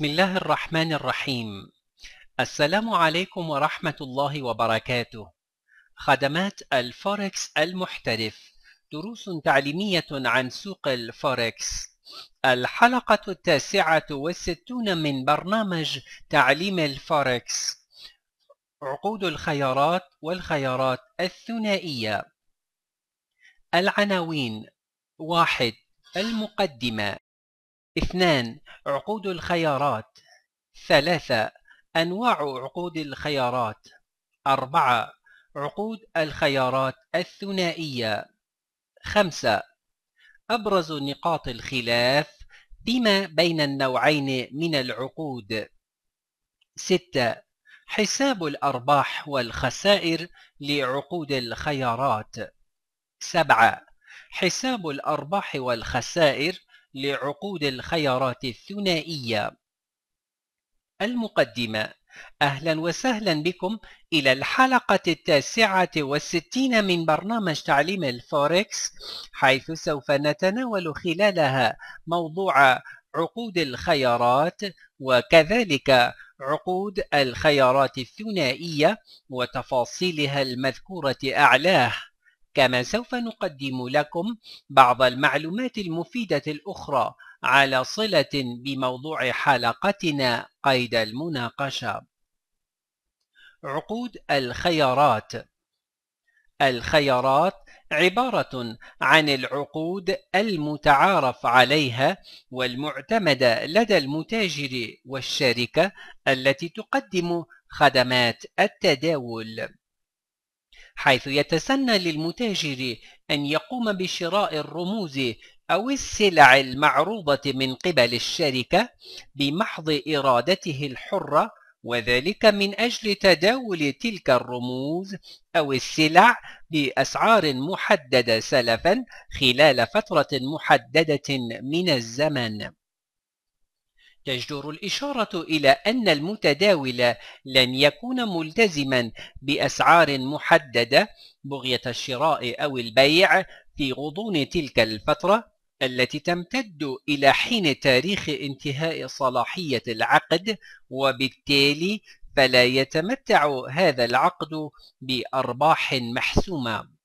بسم الله الرحمن الرحيم السلام عليكم ورحمة الله وبركاته خدمات الفوركس المحترف دروس تعليمية عن سوق الفوركس الحلقة التاسعة والستون من برنامج تعليم الفوركس عقود الخيارات والخيارات الثنائية العناوين واحد المقدمة اثنان عقود الخيارات ثلاثة أنواع عقود الخيارات أربعة عقود الخيارات الثنائية خمسة أبرز نقاط الخلاف فيما بين النوعين من العقود ستة حساب الأرباح والخسائر لعقود الخيارات سبعة حساب الأرباح والخسائر لعقود الخيارات الثنائية المقدمة أهلا وسهلا بكم إلى الحلقة التاسعة والستين من برنامج تعليم الفوركس حيث سوف نتناول خلالها موضوع عقود الخيارات وكذلك عقود الخيارات الثنائية وتفاصيلها المذكورة أعلاه كما سوف نقدم لكم بعض المعلومات المفيدة الأخرى على صلة بموضوع حلقتنا قيد المناقشة عقود الخيارات الخيارات عبارة عن العقود المتعارف عليها والمعتمدة لدى المتاجر والشركة التي تقدم خدمات التداول حيث يتسنى للمتاجر أن يقوم بشراء الرموز أو السلع المعروضة من قبل الشركة بمحض إرادته الحرة وذلك من أجل تداول تلك الرموز أو السلع بأسعار محددة سلفا خلال فترة محددة من الزمن تجدر الإشارة إلى أن المتداول لن يكون ملتزما بأسعار محددة بغية الشراء أو البيع في غضون تلك الفترة التي تمتد إلى حين تاريخ انتهاء صلاحية العقد وبالتالي فلا يتمتع هذا العقد بأرباح محسومة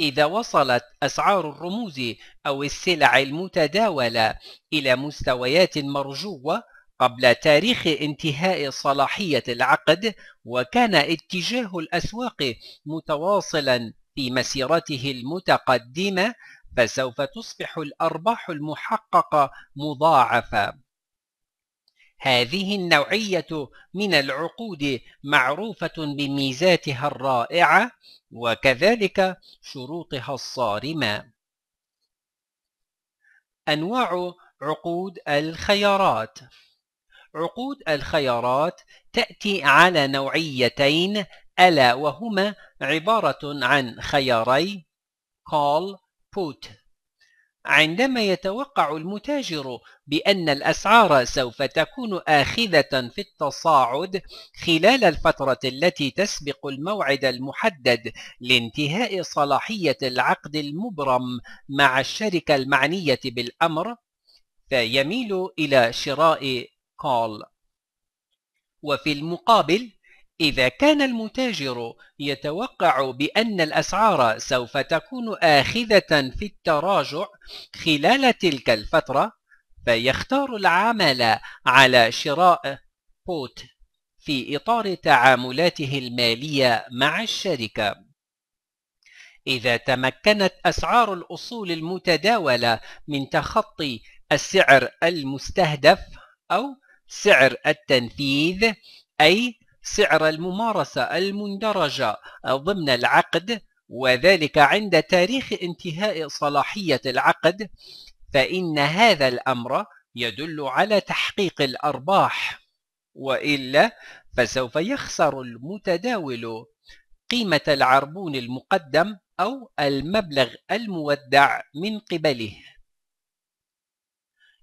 إذا وصلت أسعار الرموز أو السلع المتداولة إلى مستويات مرجوة قبل تاريخ انتهاء صلاحية العقد وكان اتجاه الأسواق متواصلا في مسيرته المتقدمة فسوف تصبح الأرباح المحققة مضاعفة هذه النوعية من العقود معروفة بميزاتها الرائعة وكذلك شروطها الصارمة أنواع عقود الخيارات عقود الخيارات تأتي على نوعيتين ألا وهما عبارة عن خياري call put عندما يتوقع المتاجر بأن الأسعار سوف تكون آخذة في التصاعد خلال الفترة التي تسبق الموعد المحدد لانتهاء صلاحية العقد المبرم مع الشركة المعنية بالأمر فيميل إلى شراء كول وفي المقابل إذا كان المتاجر يتوقع بأن الأسعار سوف تكون آخذة في التراجع خلال تلك الفترة فيختار العمل على شراء بوت في إطار تعاملاته المالية مع الشركة إذا تمكنت أسعار الأصول المتداولة من تخطي السعر المستهدف أو سعر التنفيذ أي سعر الممارسة المندرجة ضمن العقد وذلك عند تاريخ انتهاء صلاحية العقد فإن هذا الأمر يدل على تحقيق الأرباح وإلا فسوف يخسر المتداول قيمة العربون المقدم أو المبلغ المودع من قبله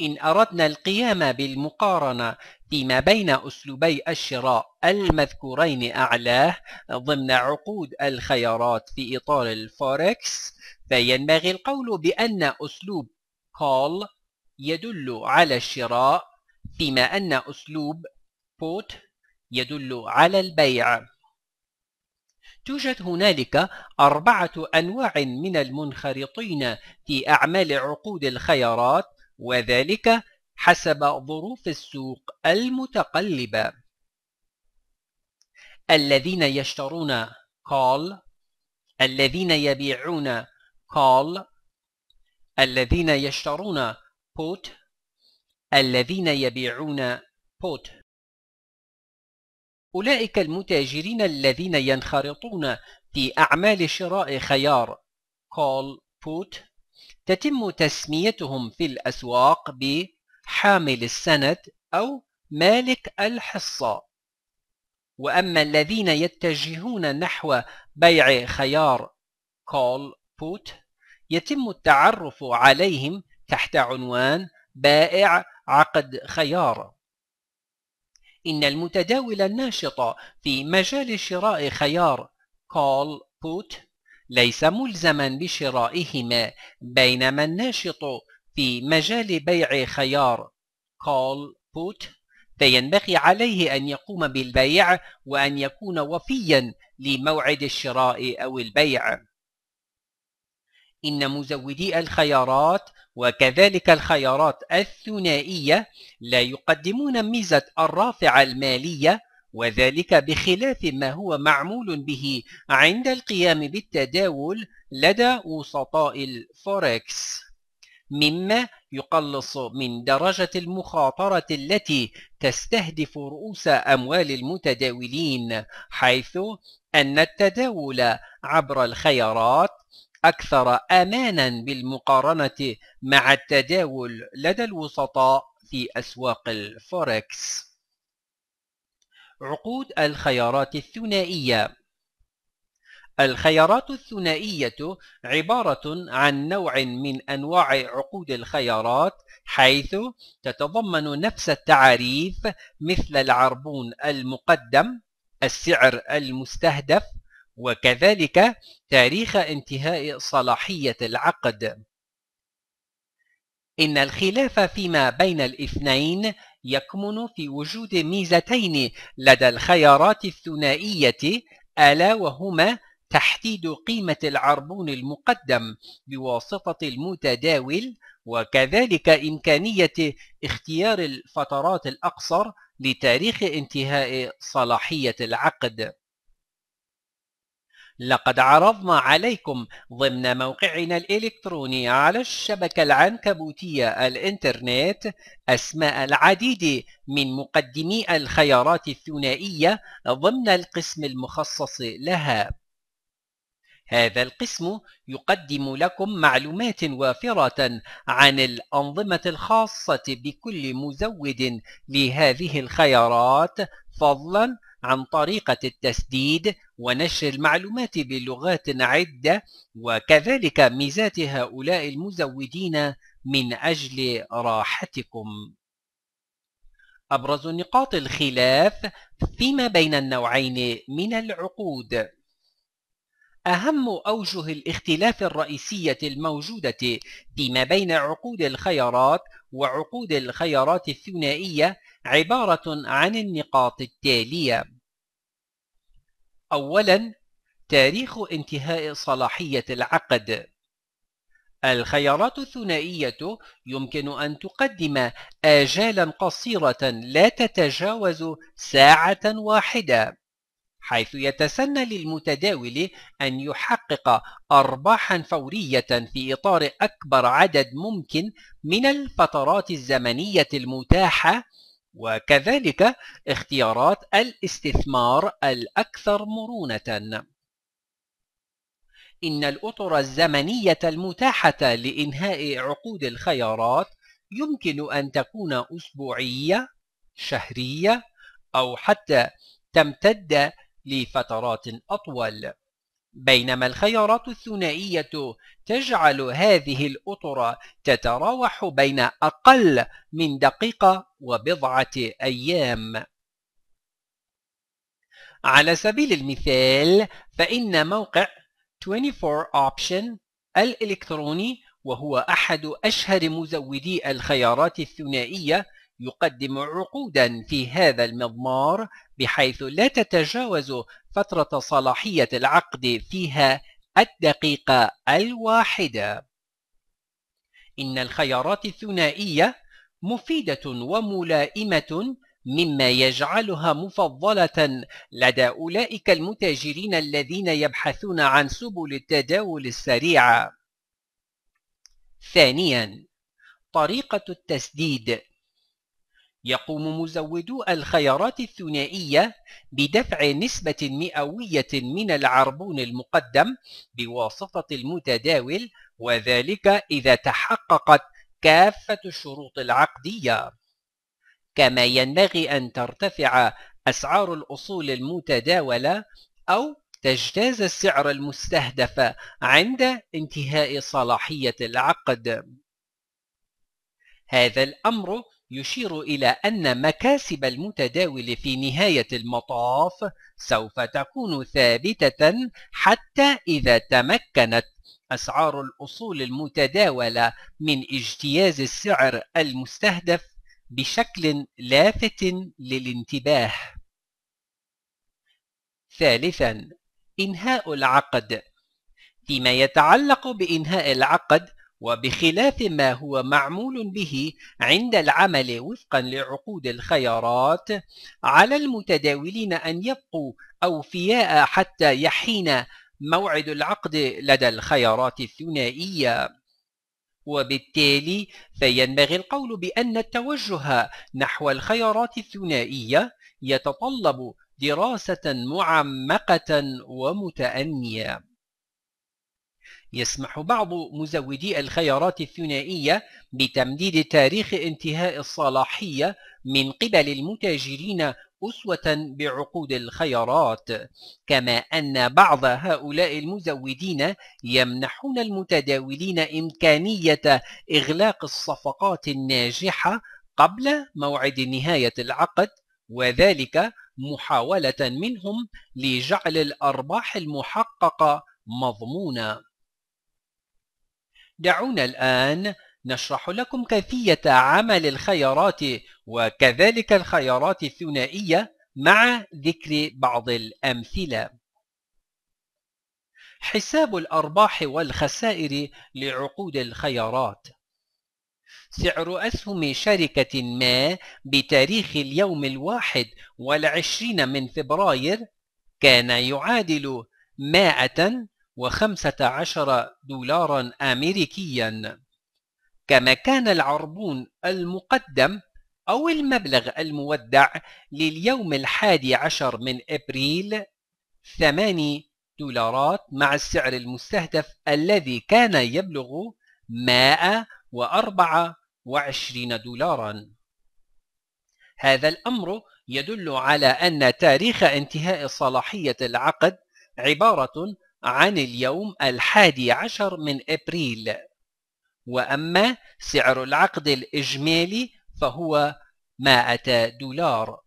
إن أردنا القيام بالمقارنة فيما بين أسلوبي الشراء المذكورين أعلاه ضمن عقود الخيارات في إطار الفوركس فينبغي القول بأن أسلوب call يدل على الشراء فيما أن أسلوب put يدل على البيع توجد هنالك أربعة أنواع من المنخرطين في أعمال عقود الخيارات وذلك حسب ظروف السوق المتقلبة الذين يشترون call الذين يبيعون call الذين يشترون put الذين يبيعون put أولئك المتاجرين الذين ينخرطون في أعمال شراء خيار call put تتم تسميتهم في الأسواق ب حامل السند أو مالك الحصة وأما الذين يتجهون نحو بيع خيار call put يتم التعرف عليهم تحت عنوان بائع عقد خيار إن المتداول الناشط في مجال شراء خيار call put ليس ملزما بشرائهما بينما الناشط في مجال بيع خيار call put فينبغي عليه أن يقوم بالبيع وأن يكون وفيا لموعد الشراء أو البيع إن مزودي الخيارات وكذلك الخيارات الثنائية لا يقدمون ميزة الرافعة المالية وذلك بخلاف ما هو معمول به عند القيام بالتداول لدى وسطاء الفوركس مما يقلص من درجة المخاطرة التي تستهدف رؤوس أموال المتداولين حيث أن التداول عبر الخيارات أكثر أمانا بالمقارنة مع التداول لدى الوسطاء في أسواق الفوركس عقود الخيارات الثنائية الخيارات الثنائية عبارة عن نوع من أنواع عقود الخيارات حيث تتضمن نفس التعاريف مثل العربون المقدم السعر المستهدف وكذلك تاريخ انتهاء صلاحية العقد إن الخلاف فيما بين الاثنين يكمن في وجود ميزتين لدى الخيارات الثنائية ألا وهما تحديد قيمة العربون المقدم بواسطة المتداول وكذلك إمكانية اختيار الفترات الأقصر لتاريخ انتهاء صلاحية العقد لقد عرضنا عليكم ضمن موقعنا الإلكتروني على الشبكة العنكبوتية الإنترنت أسماء العديد من مقدمي الخيارات الثنائية ضمن القسم المخصص لها هذا القسم يقدم لكم معلومات وافرة عن الأنظمة الخاصة بكل مزود لهذه الخيارات فضلا عن طريقة التسديد ونشر المعلومات بلغات عدة وكذلك ميزات هؤلاء المزودين من أجل راحتكم أبرز نقاط الخلاف فيما بين النوعين من العقود أهم أوجه الاختلاف الرئيسية الموجودة فيما بين عقود الخيارات وعقود الخيارات الثنائية عبارة عن النقاط التالية أولا تاريخ انتهاء صلاحية العقد الخيارات الثنائية يمكن أن تقدم آجالا قصيرة لا تتجاوز ساعة واحدة حيث يتسنى للمتداول أن يحقق أرباحا فورية في إطار أكبر عدد ممكن من الفترات الزمنية المتاحة وكذلك اختيارات الاستثمار الأكثر مرونة إن الأطر الزمنية المتاحة لإنهاء عقود الخيارات يمكن أن تكون أسبوعية، شهرية، أو حتى تمتد لفترات أطول بينما الخيارات الثنائية تجعل هذه الأطر تتراوح بين أقل من دقيقة وبضعة أيام على سبيل المثال فإن موقع 24 Option الإلكتروني وهو أحد أشهر مزودي الخيارات الثنائية يقدم عقودا في هذا المضمار بحيث لا تتجاوز فترة صلاحية العقد فيها الدقيقة الواحدة إن الخيارات الثنائية مفيدة وملائمة مما يجعلها مفضلة لدى أولئك المتاجرين الذين يبحثون عن سبل التداول السريعة ثانياً طريقة التسديد يقوم مزودو الخيارات الثنائية بدفع نسبة مئوية من العربون المقدم بواسطة المتداول وذلك إذا تحققت كافة الشروط العقدية كما ينبغي أن ترتفع أسعار الأصول المتداولة أو تجتاز السعر المستهدف عند انتهاء صلاحية العقد هذا الأمر يشير إلى أن مكاسب المتداول في نهاية المطاف سوف تكون ثابتة حتى إذا تمكنت أسعار الأصول المتداولة من اجتياز السعر المستهدف بشكل لافت للانتباه. ثالثاً إنهاء العقد فيما يتعلق بإنهاء العقد وبخلاف ما هو معمول به عند العمل وفقا لعقود الخيارات على المتداولين أن يبقوا أوفياء حتى يحين موعد العقد لدى الخيارات الثنائية وبالتالي فينبغي القول بأن التوجه نحو الخيارات الثنائية يتطلب دراسة معمقة ومتأنية يسمح بعض مزودي الخيارات الثنائية بتمديد تاريخ انتهاء الصلاحية من قبل المتاجرين أسوة بعقود الخيارات كما أن بعض هؤلاء المزودين يمنحون المتداولين إمكانية إغلاق الصفقات الناجحة قبل موعد نهاية العقد وذلك محاولة منهم لجعل الأرباح المحققة مضمونة دعونا الآن نشرح لكم كيفية عمل الخيارات وكذلك الخيارات الثنائية مع ذكر بعض الأمثلة حساب الأرباح والخسائر لعقود الخيارات سعر أسهم شركة ما بتاريخ اليوم الواحد والعشرين من فبراير كان يعادل مائة وخمسة عشر دولارا أمريكيا كما كان العربون المقدم أو المبلغ المودع لليوم الحادي عشر من أبريل ثماني دولارات مع السعر المستهدف الذي كان يبلغ 124 دولارا هذا الأمر يدل على أن تاريخ انتهاء صلاحية العقد عبارة عن اليوم الحادي عشر من أبريل وأما سعر العقد الإجمالي فهو 100 دولار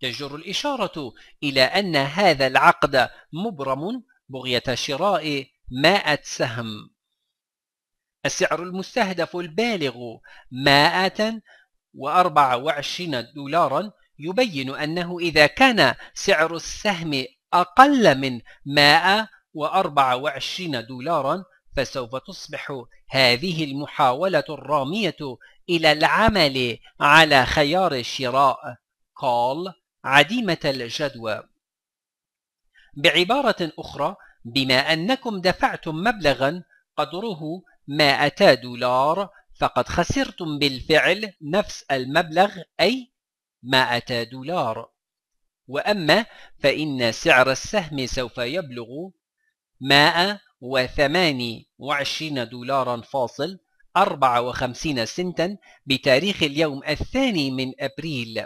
تجر الإشارة إلى أن هذا العقد مبرم بغية شراء 100 سهم السعر المستهدف البالغ 124 دولارا يبين أنه إذا كان سعر السهم أقل من 124 دولاراً فسوف تصبح هذه المحاولة الرامية إلى العمل على خيار شراء call عديمة الجدوى بعبارة أخرى بما أنكم دفعتم مبلغا قدره 200 دولار فقد خسرتم بالفعل نفس المبلغ أي 200 دولار وأما فإن سعر السهم سوف يبلغ 128 دولارا فاصل 54 سنتا بتاريخ اليوم الثاني من أبريل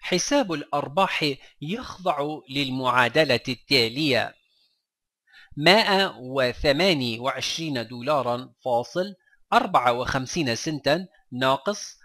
حساب الأرباح يخضع للمعادلة التالية 128 دولارا فاصل 54 سنتا ناقص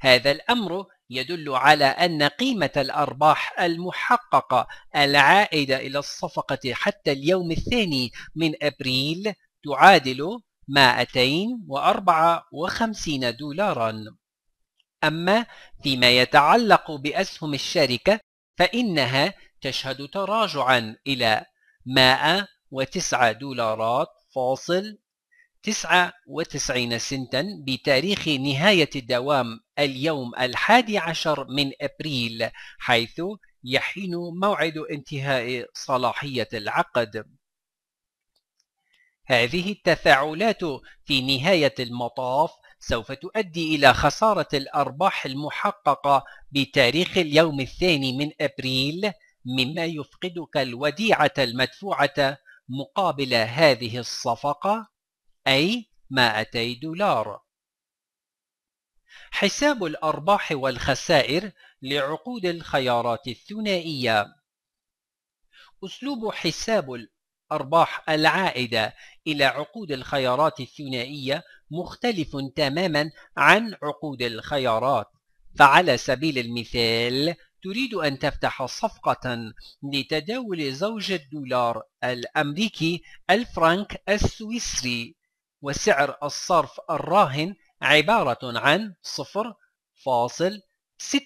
هذا الأمر يدل على أن قيمة الأرباح المحققة العائدة إلى الصفقة حتى اليوم الثاني من أبريل تعادل 254 دولاراً أما فيما يتعلق بأسهم الشركة فإنها تشهد تراجعا إلى 109 دولارات فاصل 99 سنتا بتاريخ نهاية الدوام اليوم الحادي عشر من أبريل حيث يحين موعد انتهاء صلاحية العقد هذه التفاعلات في نهاية المطاف سوف تؤدي إلى خسارة الأرباح المحققة بتاريخ اليوم الثاني من أبريل مما يفقدك الوديعة المدفوعة مقابل هذه الصفقة أي مائتي دولار حساب الأرباح والخسائر لعقود الخيارات الثنائية أسلوب حساب الأرباح العائدة إلى عقود الخيارات الثنائية مختلف تماما عن عقود الخيارات فعلى سبيل المثال تريد أن تفتح صفقة لتداول زوج الدولار الأمريكي الفرنك السويسري وسعر الصرف الراهن عبارة عن 0.9644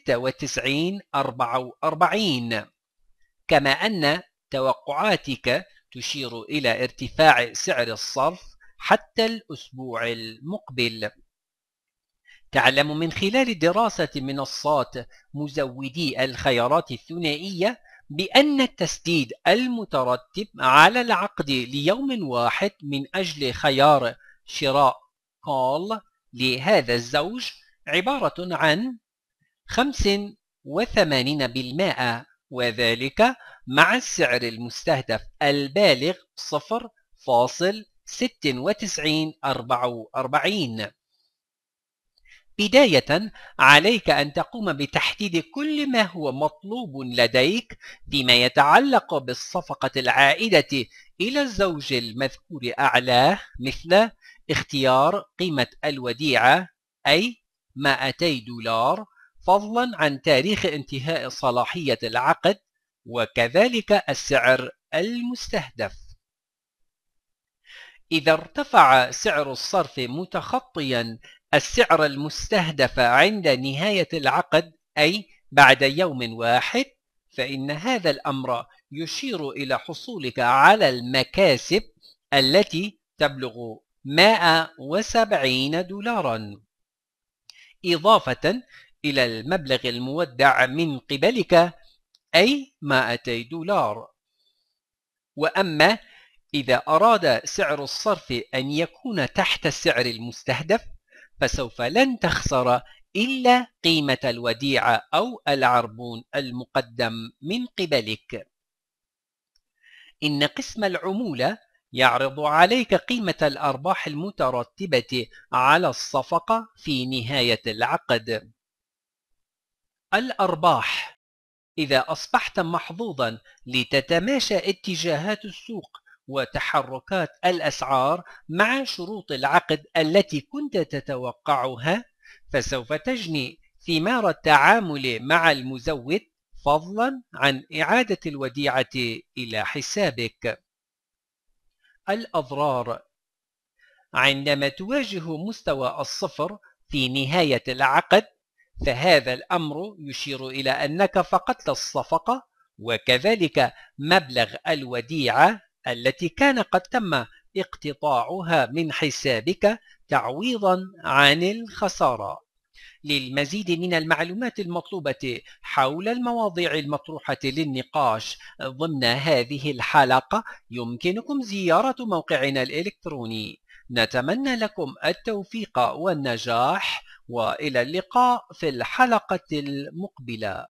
كما أن توقعاتك تشير إلى ارتفاع سعر الصرف حتى الأسبوع المقبل تعلم من خلال دراسة منصات مزودي الخيارات الثنائية بأن التسديد المترتب على العقد ليوم واحد من أجل خيار شراء call لهذا الزوج عبارة عن 85% وذلك مع السعر المستهدف البالغ 0.9644 بداية عليك أن تقوم بتحديد كل ما هو مطلوب لديك فيما يتعلق بالصفقة العائدة إلى الزوج المذكور أعلاه مثل اختيار قيمة الوديعة أي 200 دولار فضلا عن تاريخ انتهاء صلاحية العقد وكذلك السعر المستهدف إذا ارتفع سعر الصرف متخطيا السعر المستهدف عند نهاية العقد أي بعد يوم واحد فإن هذا الأمر يشير إلى حصولك على المكاسب التي تبلغ 170 دولارا إضافة إلى المبلغ المودع من قبلك أي 200 دولار وأما إذا أراد سعر الصرف أن يكون تحت السعر المستهدف فسوف لن تخسر إلا قيمة الوديعة أو العربون المقدم من قبلك إن قسم العمولة يعرض عليك قيمة الأرباح المترتبة على الصفقة في نهاية العقد الأرباح إذا أصبحت محظوظا لتتماشى اتجاهات السوق وتحركات الأسعار مع شروط العقد التي كنت تتوقعها فسوف تجني ثمار التعامل مع المزود فضلا عن إعادة الوديعة إلى حسابك الأضرار عندما تواجه مستوى الصفر في نهاية العقد فهذا الأمر يشير إلى أنك فقدت الصفقة وكذلك مبلغ الوديعة التي كان قد تم اقتطاعها من حسابك تعويضا عن الخسارة للمزيد من المعلومات المطلوبة حول المواضيع المطروحة للنقاش ضمن هذه الحلقة يمكنكم زيارة موقعنا الإلكتروني نتمنى لكم التوفيق والنجاح وإلى اللقاء في الحلقة المقبلة